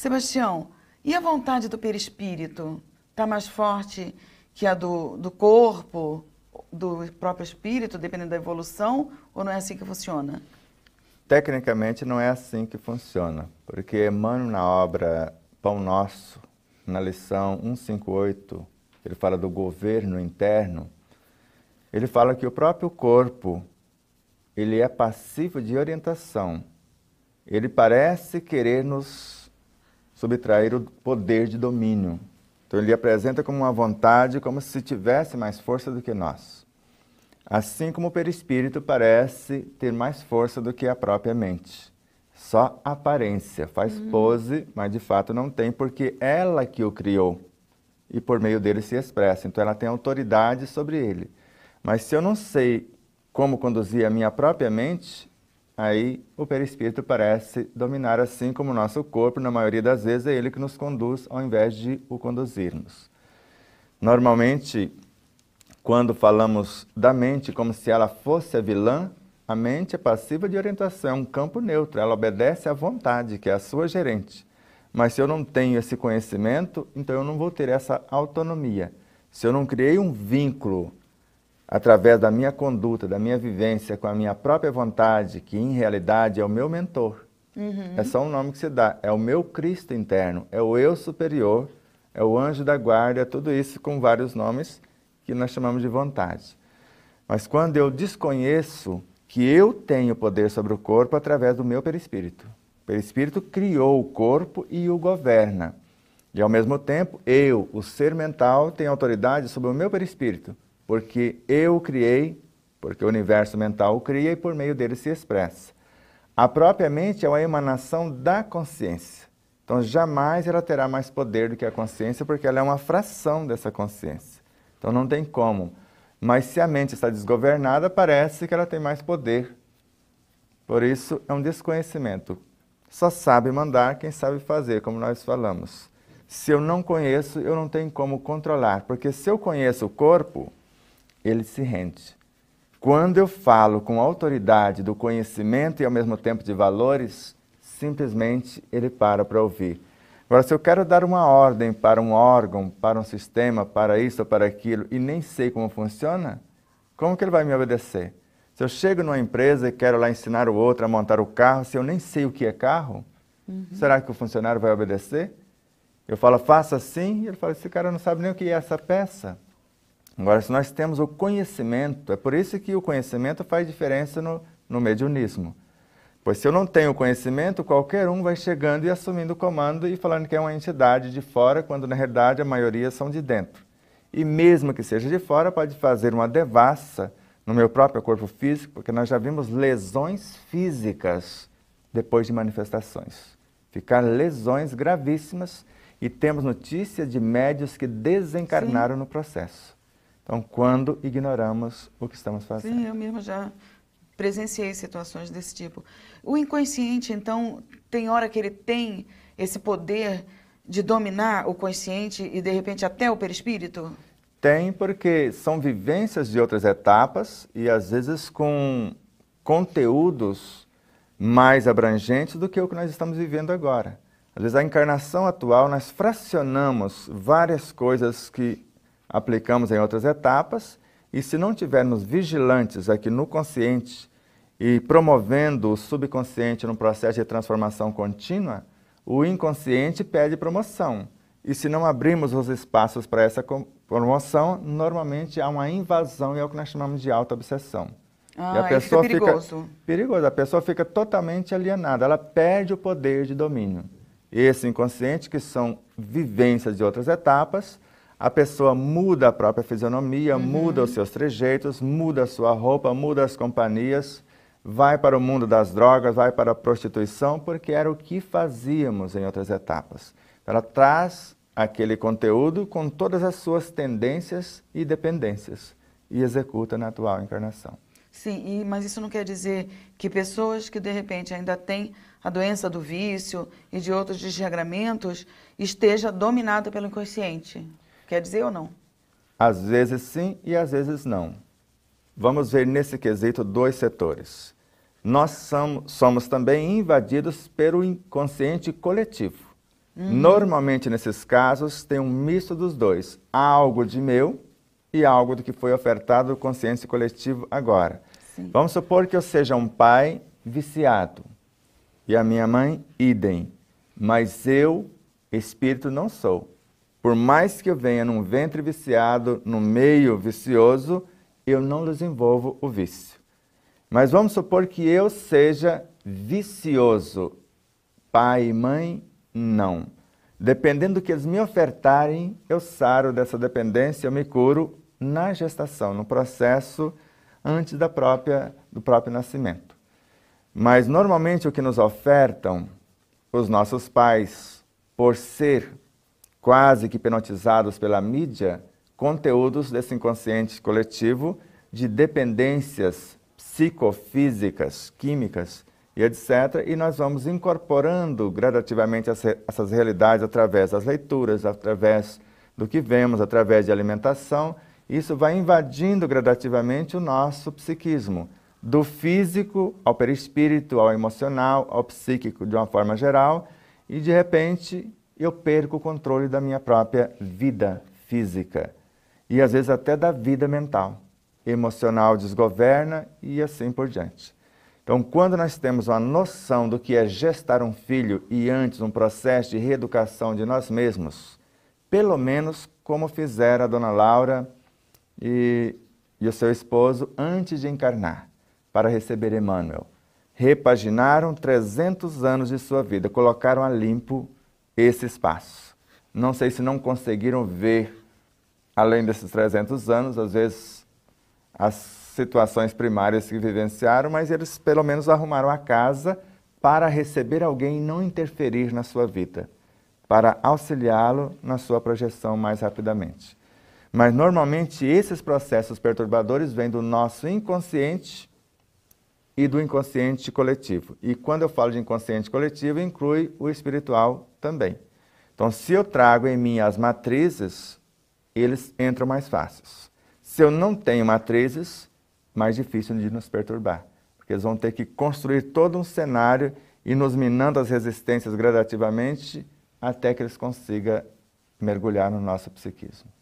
Sebastião, e a vontade do perispírito? Está mais forte que a do, do corpo, do próprio espírito, dependendo da evolução, ou não é assim que funciona? Tecnicamente não é assim que funciona, porque Emmanuel na obra Pão Nosso, na lição 158, ele fala do governo interno, ele fala que o próprio corpo, ele é passivo de orientação. Ele parece querer nos subtrair o poder de domínio. Então ele apresenta como uma vontade, como se tivesse mais força do que nós. Assim como o perispírito parece ter mais força do que a própria mente. Só aparência, faz uhum. pose, mas de fato não tem, porque ela que o criou e por meio dele se expressa. Então ela tem autoridade sobre ele. Mas se eu não sei como conduzir a minha própria mente, Aí o perispírito parece dominar, assim como o nosso corpo, na maioria das vezes é ele que nos conduz ao invés de o conduzirmos. Normalmente, quando falamos da mente como se ela fosse a vilã, a mente é passiva de orientação, é um campo neutro, ela obedece à vontade, que é a sua gerente. Mas se eu não tenho esse conhecimento, então eu não vou ter essa autonomia. Se eu não criei um vínculo através da minha conduta, da minha vivência, com a minha própria vontade, que em realidade é o meu mentor. Uhum. É só um nome que se dá. É o meu Cristo interno, é o eu superior, é o anjo da guarda, é tudo isso com vários nomes que nós chamamos de vontade. Mas quando eu desconheço que eu tenho poder sobre o corpo através do meu perispírito. O perispírito criou o corpo e o governa. E ao mesmo tempo, eu, o ser mental, tenho autoridade sobre o meu perispírito porque eu o criei, porque o universo mental o cria e por meio dele se expressa. A própria mente é uma emanação da consciência. Então, jamais ela terá mais poder do que a consciência, porque ela é uma fração dessa consciência. Então, não tem como. Mas se a mente está desgovernada, parece que ela tem mais poder. Por isso, é um desconhecimento. Só sabe mandar quem sabe fazer, como nós falamos. Se eu não conheço, eu não tenho como controlar, porque se eu conheço o corpo, ele se rende. Quando eu falo com autoridade do conhecimento e ao mesmo tempo de valores, simplesmente ele para para ouvir. Agora, se eu quero dar uma ordem para um órgão, para um sistema, para isso ou para aquilo, e nem sei como funciona, como que ele vai me obedecer? Se eu chego numa empresa e quero lá ensinar o outro a montar o carro, se eu nem sei o que é carro, uhum. será que o funcionário vai obedecer? Eu falo, faça assim, e ele fala, esse cara não sabe nem o que é essa peça. Agora, se nós temos o conhecimento, é por isso que o conhecimento faz diferença no, no mediunismo. Pois se eu não tenho conhecimento, qualquer um vai chegando e assumindo o comando e falando que é uma entidade de fora, quando na realidade a maioria são de dentro. E mesmo que seja de fora, pode fazer uma devassa no meu próprio corpo físico, porque nós já vimos lesões físicas depois de manifestações. Ficar lesões gravíssimas e temos notícias de médios que desencarnaram Sim. no processo. Então, quando ignoramos o que estamos fazendo. Sim, eu mesmo já presenciei situações desse tipo. O inconsciente, então, tem hora que ele tem esse poder de dominar o consciente e, de repente, até o perispírito? Tem, porque são vivências de outras etapas e, às vezes, com conteúdos mais abrangentes do que o que nós estamos vivendo agora. Às vezes, a encarnação atual, nós fracionamos várias coisas que aplicamos em outras etapas, e se não tivermos vigilantes aqui no consciente e promovendo o subconsciente num processo de transformação contínua, o inconsciente pede promoção. E se não abrirmos os espaços para essa promoção, normalmente há uma invasão e é o que nós chamamos de auto-obsessão. Ah, e a ah, é pessoa fica perigoso. Fica perigoso, a pessoa fica totalmente alienada, ela perde o poder de domínio. Esse inconsciente, que são vivências de outras etapas, a pessoa muda a própria fisionomia, uhum. muda os seus trejeitos, muda a sua roupa, muda as companhias, vai para o mundo das drogas, vai para a prostituição, porque era o que fazíamos em outras etapas. Ela traz aquele conteúdo com todas as suas tendências e dependências e executa na atual encarnação. Sim, e, mas isso não quer dizer que pessoas que de repente ainda têm a doença do vício e de outros desregramentos esteja dominada pelo inconsciente. Quer dizer ou não? Às vezes sim e às vezes não. Vamos ver nesse quesito dois setores. Nós somos, somos também invadidos pelo inconsciente coletivo. Uhum. Normalmente, nesses casos, tem um misto dos dois. Algo de meu e algo do que foi ofertado ao consciente coletivo agora. Sim. Vamos supor que eu seja um pai viciado e a minha mãe idem, mas eu, espírito, não sou. Por mais que eu venha num ventre viciado, num meio vicioso, eu não desenvolvo o vício. Mas vamos supor que eu seja vicioso. Pai e mãe, não. Dependendo do que eles me ofertarem, eu saro dessa dependência, eu me curo na gestação, no processo antes da própria, do próprio nascimento. Mas normalmente o que nos ofertam os nossos pais, por ser quase que hipnotizados pela mídia, conteúdos desse inconsciente coletivo de dependências psicofísicas, químicas e etc. E nós vamos incorporando gradativamente essas realidades através das leituras, através do que vemos, através de alimentação. Isso vai invadindo gradativamente o nosso psiquismo, do físico ao perispírito, ao emocional, ao psíquico de uma forma geral. E de repente eu perco o controle da minha própria vida física e às vezes até da vida mental. Emocional desgoverna e assim por diante. Então, quando nós temos uma noção do que é gestar um filho e antes um processo de reeducação de nós mesmos, pelo menos como fizeram a dona Laura e, e o seu esposo antes de encarnar, para receber Emmanuel. Repaginaram 300 anos de sua vida, colocaram a limpo esse espaço. Não sei se não conseguiram ver, além desses 300 anos, às vezes as situações primárias que vivenciaram, mas eles pelo menos arrumaram a casa para receber alguém e não interferir na sua vida, para auxiliá-lo na sua projeção mais rapidamente. Mas normalmente esses processos perturbadores vêm do nosso inconsciente e do inconsciente coletivo. E quando eu falo de inconsciente coletivo, inclui o espiritual também. Então, se eu trago em mim as matrizes, eles entram mais fáceis. Se eu não tenho matrizes, mais difícil de nos perturbar, porque eles vão ter que construir todo um cenário e nos minando as resistências gradativamente até que eles consigam mergulhar no nosso psiquismo.